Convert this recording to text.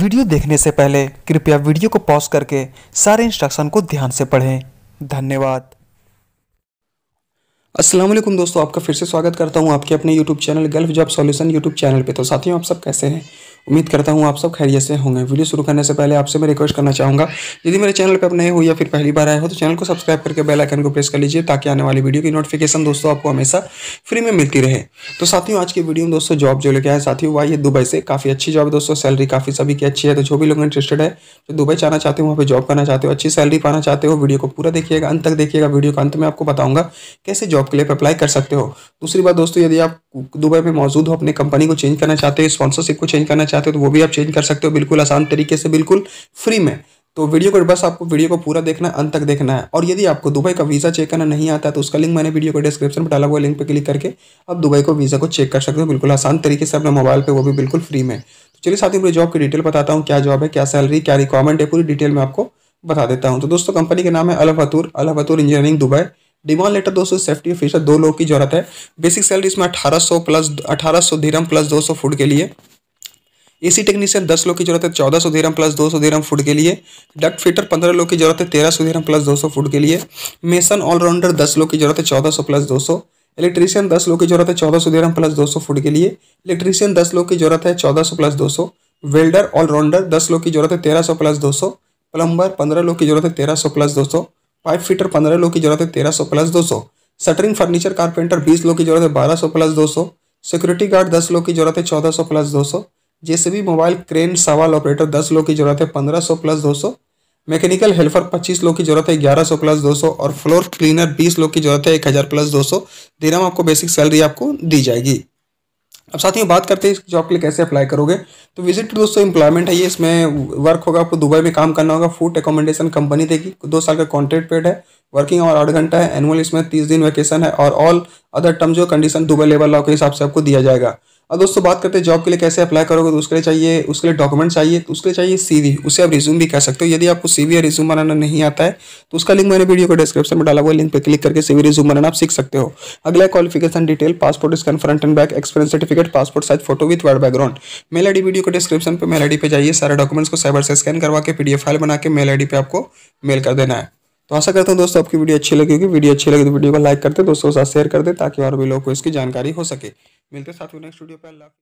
video देखने से पहले कृपया वीडियो को पॉज करके सारे इंस्ट्रक्शन को ध्यान से पढ़ें धन्यवाद वालेकुम दोस्तों आपका फिर से स्वागत करता हूं आपके अपने YouTube channel Gulf job solution YouTube channel पे तो साथियों आप सब कैसे हैं उम्मीद करता हूँ आप सब खैरियत से होंगे वीडियो शुरू करने से पहले आपसे मैं रिक्वेस्ट करना चाहूँगा यदि मेरे चैनल पर आप नए हो या फिर पहली बार आए हो तो चैनल को सब्सक्राइब करके बेल आइकन को प्रेस कर लीजिए ताकि आने वाली वीडियो की नोटिफिकेशन दोस्तों आपको हमेशा फ्री में मिलती रहे तो साथियों आज की वीडियो में दोस्तों जॉब जो लेके आए साथियों वाई है दुबई से काफ़ी अच्छी जॉब है दोस्तों सैलरी काफ़ी सभी की अच्छी है तो जो भी लोग इंटरेस्टेड है जो दुबई जाना चाहते हो वहाँ पर जॉब करना चाहते हो अच्छी सैलरी पाना चाहते हो वीडियो को पूरा देखिएगा अंत तक देखिएगा वीडियो का अंत में आपको बताऊंगा कैसे जॉब के लिए अप्लाई कर सकते हो दूसरी बात दोस्तों यदि आप दुबई में मौजूद हो अपनी कंपनी को चेंज करना चाहते हो स्पॉन्सरशिप को चेंज करना चाहते हो तो वो भी आप चेंज कर सकते हो बिल्कुल आसान तरीके से बिल्कुल फ्री में तो वीडियो को बस आपको वीडियो को पूरा देखना अंत तक देखना है और यदि आपको दुबई का वीज़ा चेक करना नहीं आता तो उसका लिंक मैंने वीडियो को डिस्क्रिप्शन में डाला हुआ लिंक पर क्लिक करके आप दुबई को वीज़ा को चेक कर सकते हो बिल्कुल आसान तरीके से अपने मोबाइल पर वो भी बिल्कुल फ्री में तो चलिए साथ ही मुझे जॉब की डिटेल बताता हूँ क्या जॉब है क्या सैलरी क्या रिक्वायरमेंट है पूरी डिटेल में आपको बता देता हूँ तो दोस्तों कंपनी का नाम है अलफतूर अलफतूर इंजीनियरिंग दुबई डिमांड लेटर दोस्तों सेफ्टी ऑफिसर दो लोग की जरूरत है बेसिक सैलरी इसमें 1800 प्लस 1800 सौ धीरम प्लस 200 सौ फूड के लिए एसी टेक्नीशियन दस लोग की जरूरत है चौदह सौ धीरम प्लस दो सौ धीरम फुट के लिए डक्ट फिटर पंद्रह लोग की जरूरत है तेरह सौ धीरम प्लस दो सौ फुट के लिए मेसन ऑलराउंडर दस लोग की जरूरत है चौदह सौ प्लस दो सौ इलेक्ट्रीशियन दस लोग की जरूरत है चौदह सौ धीरम प्लस दो सौ फुट के लिए इलेक्ट्रीशियन दस लोग की जरूरत है चौदह सौ प्लस दो सौ वेल्डर ऑलराउंडर दस लोग की जरूरत है तेरह सौ प्लस दो सौ प्लम्बर पंद्रह लोग की जरूरत है तेरह सौ प्लस दो सौ पाइप फिटर पंद्रह लोग की जरूरत है तेरह सौ प्लस दो सौ सटरिंग फर्नीचर कारपेंटर बीस लोग की जरूरत है बारह सौ प्लस दो सौ सिक्योरिटी गार्ड दस लोग की जरूरत है चौदह सौ प्लस दो सौ जैसे भी मोबाइल क्रेन सवाल ऑपरेटर दस लोग की जरूरत है पंद्रह सौ प्लस दो सौ मैकेनिकल हेल्पर पच्चीस लोग की जरूरत है ग्यारह सौ प्लस दो सौ और फ्लोर क्लीनर बीस लोग की जरूरत है एक हज़ार प्लस दो सौ दिनम आपको बेसिक सैलरी आपको दी जाएगी अब साथियों बात करते हैं इस जॉब के लिए कैसे अप्लाई करोगे तो विजिट टू दोस्तों इम्प्लॉयमेंट है ये इसमें वर्क होगा आपको दुबई में काम करना होगा फूड एकोमोडेशन कंपनी देगी दो साल का कॉन्ट्रैक्ट पेड है वर्किंग और आठ घंटा है एनुअल इसमें तीस दिन वैकेशन है और ऑल अदर टर्म्स जो कंडीशन दुबई लेबर लॉ के हिसाब से आपको दिया जाएगा अब दोस्तों बात करते हैं जॉब के लिए कैसे अप्लाई करोगे तो उसके लिए चाहिए उसके लिए डॉक्यूमेंट चाहिए तो उसके लिए चाहिए सीवी उसे आप रिज्यूम भी कह सकते हो यदि आपको सीवी या रिज्यूम बनाना नहीं आता है तो उसका लिंक मैंने वीडियो को डिस्क्रिप्शन में डाला हुआ लिंक पर क्लिक करके सीवी रिज्यूम बनाना आप सीख सकते हो अगला qualification detail passport scan front and back experience certificate passport size photo with white background mail ID video को डिस्क्रिप्शन पर मेल आई पर जाइए सारे डॉक्यूमेंट्स को साइबर से स्कैन करवा के पीडीएफ फाइल बना के मेल आई पे आपको मेल कर देना है तो आशा करता हूँ दोस्तों आपकी वीडियो अच्छी लगेगी वीडियो अच्छी लगे तो वीडियो को लाइक करते दोस्तों के साथ शेयर करते ताकि और भी लोगों को इसकी जानकारी हो सके मिलते साथियों नेक्स्ट वीडियो पर अल्लाह